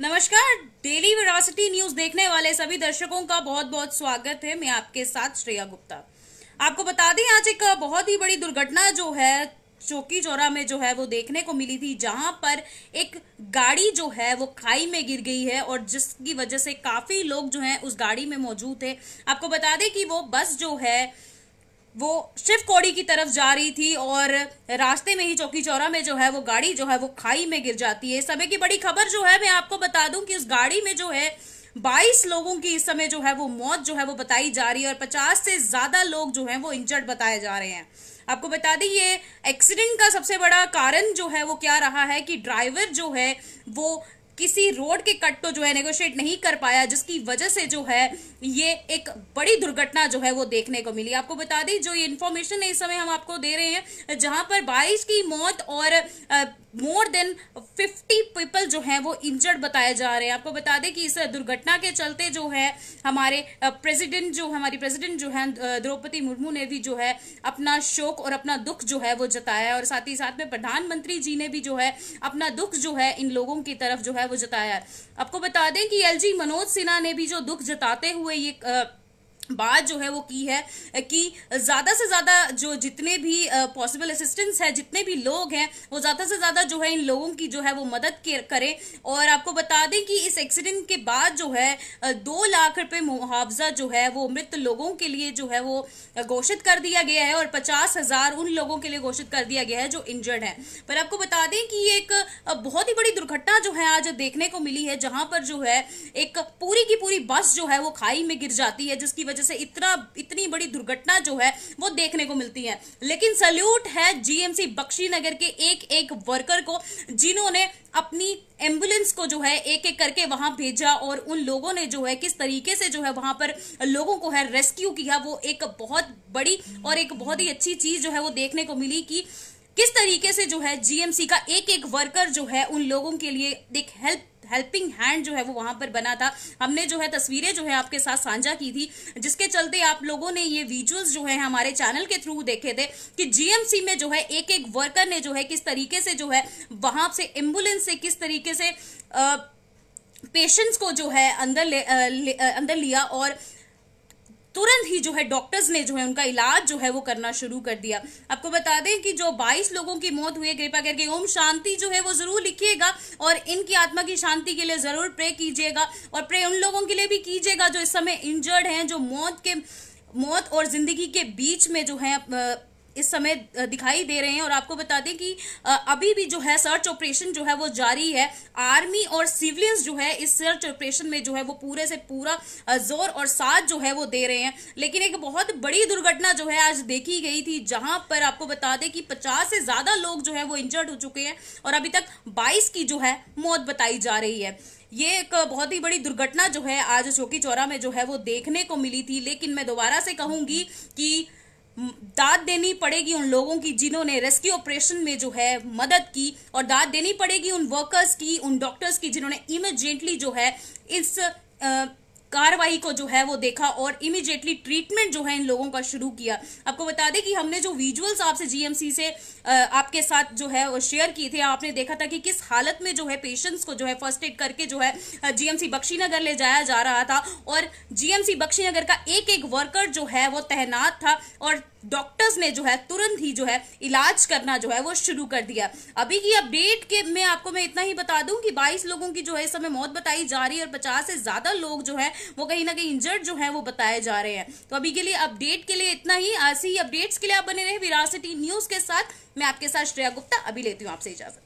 नमस्कार daily विरासिटी news देखने वाले सभी दर्शकों का बहुत बहुत स्वागत है मैं आपके साथ श्रेया गुप्ता आपको बता दें आज एक बहुत ही बड़ी दुर्घटना जो है चौकी चौरा में जो है वो देखने को मिली थी जहां पर एक गाड़ी जो है वो खाई में गिर गई है और जिसकी वजह से काफी लोग जो है उस गाड़ी में मौजूद थे आपको बता दें कि वो बस जो है वो शिव कोड़ी की तरफ जा रही थी और रास्ते में ही चौकी चौरा में जो है वो गाड़ी जो है वो खाई में गिर जाती है इस समय की बड़ी खबर जो है मैं आपको बता दूं कि उस गाड़ी में जो है 22 लोगों की इस समय जो है वो मौत जो है वो बताई जा रही है और 50 से ज्यादा लोग जो हैं वो इंजर्ड बताए जा रहे हैं आपको बता दें ये एक्सीडेंट का सबसे बड़ा कारण जो है वो क्या रहा है कि ड्राइवर जो है वो किसी रोड के कट तो जो है नेगोशिएट नहीं कर पाया जिसकी वजह से जो है ये एक बड़ी दुर्घटना जो है वो देखने को मिली आपको बता दें जो ये इन्फॉर्मेशन है इस समय हम आपको दे रहे हैं जहां पर बारिश की मौत और मोर देन फिफ्टी पीपल जो हैं वो इंजर्ड बताए जा रहे हैं आपको बता दें कि इस दुर्घटना के चलते जो है हमारे प्रेसिडेंट जो हमारी प्रेसिडेंट जो है द्रौपदी मुर्मू ने भी जो है अपना शोक और अपना दुख जो है वो जताया और साथ ही साथ में प्रधानमंत्री जी ने भी जो है अपना दुख जो है इन लोगों की तरफ जो है वो जताया आपको बता दें कि एल मनोज सिन्हा ने भी जो दुख जताते हुए ये बात जो है वो की है कि ज़्यादा से ज़्यादा जो जितने भी पॉसिबल असिस्टेंस है जितने भी लोग हैं वो ज़्यादा से ज़्यादा जो है इन लोगों की जो है वो मदद करें और आपको बता दें कि इस एक्सीडेंट के बाद जो है दो लाख रुपए मुआवजा जो है वो मृत लोगों के लिए जो है वो घोषित कर दिया गया है और पचास हजार उन लोगों के लिए घोषित कर दिया गया है जो इंजर्ड है पर आपको बता दें कि ये एक बहुत ही बड़ी दुर्घटना जो है आज देखने को मिली है जहां पर जो है एक पूरी की पूरी बस जो है वो खाई में गिर जाती है जिसकी वजह से इतना इतनी बड़ी दुर्घटना जो है वो देखने को मिलती है लेकिन सल्यूट है जीएमसी नगर के एक एक वर्कर को जिन्होंने अपनी एम्बुलेंस को जो है एक एक करके वहां भेजा और उन लोगों ने जो है किस तरीके से जो है वहां पर लोगों को है रेस्क्यू किया वो एक बहुत बड़ी और एक बहुत ही अच्छी चीज जो है वो देखने को मिली कि किस तरीके से जो है जीएमसी का एक एक वर्कर जो है उन लोगों के लिए एक हेल्प हेल्पिंग हैंड जो है वो वहां पर बना था हमने जो है तस्वीरें जो है आपके साथ साझा की थी जिसके चलते आप लोगों ने ये विजुअल्स जो है हमारे चैनल के थ्रू देखे थे कि जीएमसी में जो है एक एक वर्कर ने जो है किस तरीके से जो है वहां से एम्बुलेंस से किस तरीके से आ, पेशेंट्स को जो है अंदर ले, आ, ले, आ, अंदर लिया और तुरंत ही जो है डॉक्टर्स ने जो है उनका इलाज जो है वो करना शुरू कर दिया आपको बता दें कि जो 22 लोगों की मौत हुई है कृपा करके ओम शांति जो है वो जरूर लिखिएगा और इनकी आत्मा की शांति के लिए जरूर प्रे कीजिएगा और प्रे उन लोगों के लिए भी कीजिएगा जो इस समय इंजर्ड हैं जो मौत के मौत और जिंदगी के बीच में जो है इस समय दिखाई दे रहे हैं और आपको बता दें कि अभी भी जो है सर्च ऑपरेशन जो है वो जारी है आर्मी और सिविलियंस जो है इस सर्च ऑपरेशन में जो है वो पूरे से पूरा जोर और साथ जो है वो दे रहे हैं लेकिन एक बहुत बड़ी दुर्घटना जो है आज देखी गई थी जहां पर आपको बता दें कि पचास से ज्यादा लोग जो है वो इंजर्ड हो चुके हैं और अभी तक बाईस की जो है मौत बताई जा रही है ये एक बहुत ही बड़ी दुर्घटना जो है आज चौकी चौरा में जो है वो देखने को मिली थी लेकिन मैं दोबारा से कहूंगी कि दाद देनी पड़ेगी उन लोगों की जिन्होंने रेस्क्यू ऑपरेशन में जो है मदद की और दाद देनी पड़ेगी उन वर्कर्स की उन डॉक्टर्स की जिन्होंने इमरजेंटली जो है इस आ, कार्रवाई को जो है वो देखा और इमीडिएटली ट्रीटमेंट जो है इन लोगों का शुरू किया आपको बता दें कि हमने जो विजुअल्स आपसे जीएमसी से आपके साथ जो है वो शेयर किए थे आपने देखा था कि किस हालत में जो है पेशेंट्स को जो है फर्स्ट एड करके जो है जीएमसी बख्शीनगर ले जाया जा रहा था और जीएमसी बख्शीनगर का एक एक वर्कर जो है वो तैनात था और डॉक्टर्स ने जो है तुरंत ही जो है इलाज करना जो है वो शुरू कर दिया अभी की अपडेट के में आपको मैं इतना ही बता दूं कि 22 लोगों की जो है इस समय मौत बताई जा रही है और 50 से ज्यादा लोग जो है वो कहीं ना कहीं इंजर्ड जो है वो बताए जा रहे हैं तो अभी के लिए अपडेट के लिए इतना ही ऐसी ही अपडेट्स के लिए आप बने रहे विरासिटी न्यूज के साथ मैं आपके साथ श्रेया गुप्ता अभी लेती हूँ आपसे इजाजत